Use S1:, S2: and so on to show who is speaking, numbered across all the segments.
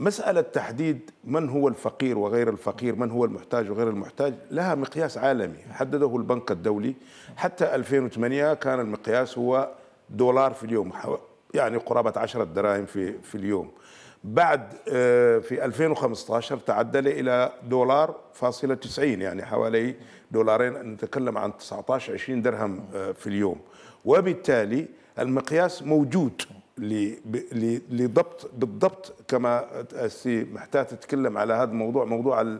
S1: مسألة تحديد من هو الفقير وغير الفقير من هو المحتاج وغير المحتاج لها مقياس عالمي حدده البنك الدولي حتى 2008 كان المقياس هو دولار في اليوم يعني قرابة 10 دراهم في, في اليوم بعد آه، في 2015 تعدل إلى دولار فاصلة 90 يعني حوالي دولارين نتكلم عن 19 20 درهم آه، في اليوم وبالتالي المقياس موجود لضبط بالضبط كما السي محتاج تتكلم على هذا الموضوع موضوع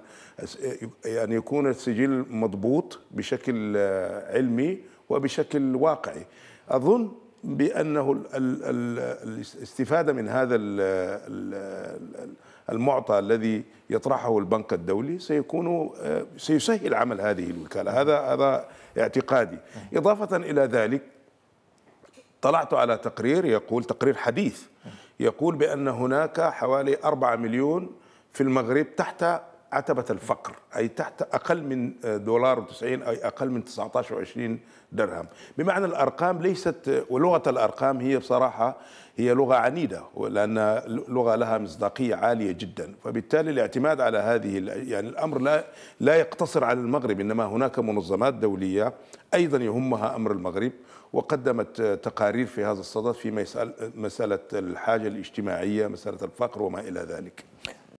S1: يعني يكون السجل مضبوط بشكل آه، علمي وبشكل واقعي أظن بأنه الاستفادة من هذا المعطى الذي يطرحه البنك الدولي سيكون آه، سيسهل عمل هذه الوكالة هذا هذا اعتقادي إضافة إلى ذلك اطلعت على تقرير يقول تقرير حديث يقول بأن هناك حوالي 4 مليون في المغرب تحت عتبة الفقر أي تحت أقل من دولار وتسعين أي أقل من 19 وعشرين درهم بمعنى الأرقام ليست ولغة الأرقام هي بصراحة هي لغة عنيدة لأن لغة لها مصداقية عالية جدا فبالتالي الاعتماد على هذه يعني الأمر لا, لا يقتصر على المغرب إنما هناك منظمات دولية أيضا يهمها أمر المغرب وقدمت تقارير في هذا الصدد في مسألة الحاجة الاجتماعية مسألة الفقر وما إلى ذلك